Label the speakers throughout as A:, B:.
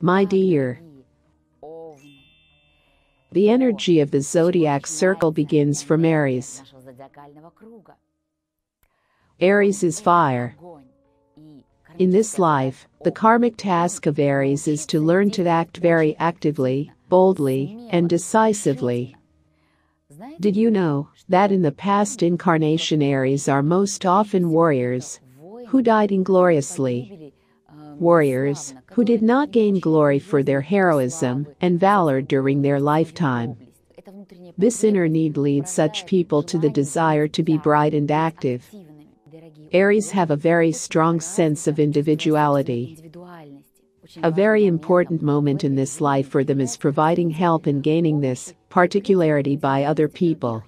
A: My dear, the energy of the zodiac circle begins from Aries. Aries is fire. In this life, the karmic task of Aries is to learn to act very actively, boldly, and decisively. Did you know that in the past incarnation Aries are most often warriors who died ingloriously warriors who did not gain glory for their heroism and valor during their lifetime. This inner need leads such people to the desire to be bright and active. Aries have a very strong sense of individuality. A very important moment in this life for them is providing help in gaining this particularity by other people.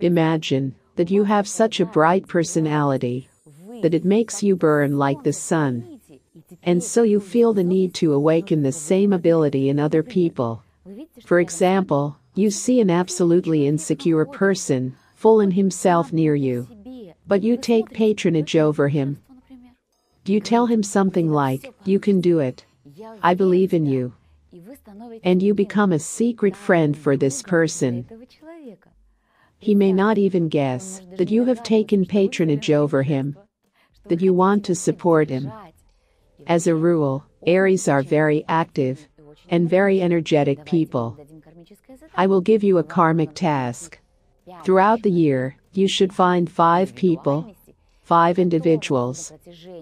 A: Imagine that you have such a bright personality that it makes you burn like the sun. And so you feel the need to awaken the same ability in other people. For example, you see an absolutely insecure person, full in himself near you. But you take patronage over him. You tell him something like, You can do it. I believe in you. And you become a secret friend for this person. He may not even guess that you have taken patronage over him, that you want to support him. As a rule, Aries are very active and very energetic people. I will give you a karmic task. Throughout the year, you should find five people, five individuals,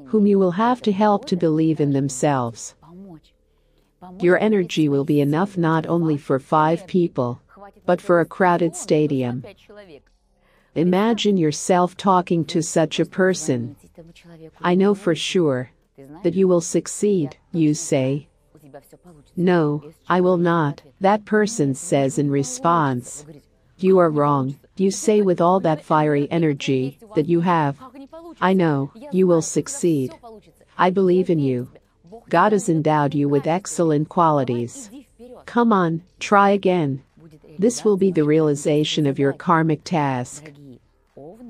A: whom you will have to help to believe in themselves. Your energy will be enough not only for five people, but for a crowded stadium. Imagine yourself talking to such a person. I know for sure that you will succeed, you say. No, I will not, that person says in response. You are wrong, you say with all that fiery energy that you have. I know, you will succeed. I believe in you. God has endowed you with excellent qualities. Come on, try again. This will be the realization of your karmic task.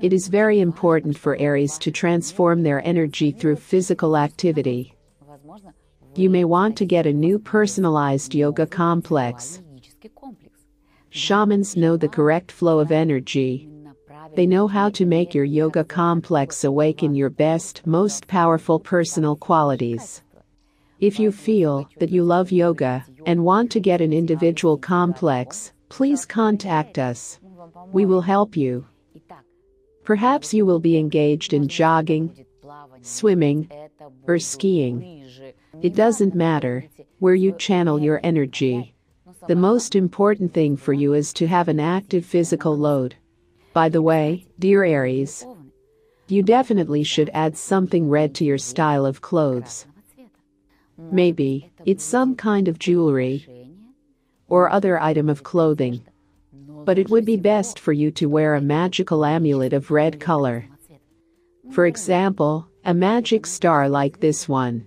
A: It is very important for Aries to transform their energy through physical activity. You may want to get a new personalized yoga complex. Shamans know the correct flow of energy. They know how to make your yoga complex awaken your best, most powerful personal qualities. If you feel that you love yoga and want to get an individual complex, please contact us. We will help you. Perhaps you will be engaged in jogging, swimming, or skiing. It doesn't matter where you channel your energy. The most important thing for you is to have an active physical load. By the way, dear Aries, you definitely should add something red to your style of clothes. Maybe it's some kind of jewelry or other item of clothing but it would be best for you to wear a magical amulet of red color. For example, a magic star like this one.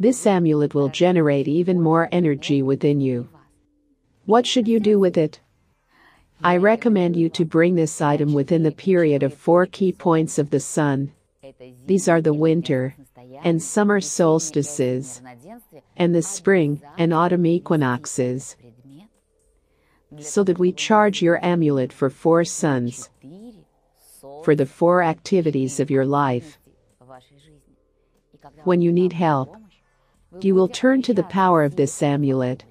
A: This amulet will generate even more energy within you. What should you do with it? I recommend you to bring this item within the period of four key points of the sun. These are the winter and summer solstices, and the spring and autumn equinoxes so that we charge your amulet for four sons, for the four activities of your life. When you need help, you will turn to the power of this amulet,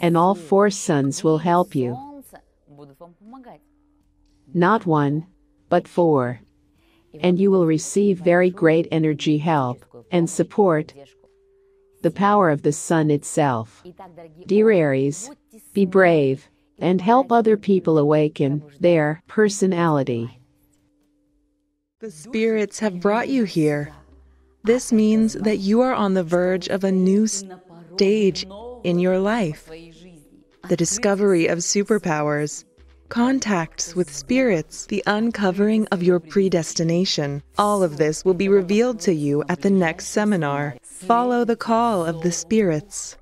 A: and all four sons will help you. Not one, but four. And you will receive very great energy help and support the power of the sun itself. Dear Aries, be brave and help other people awaken their personality. The spirits have brought you here. This means that you are on the verge of a new stage in your life. The discovery of superpowers, contacts with spirits, the uncovering of your predestination. All of this will be revealed to you at the next seminar. Follow the call of the spirits.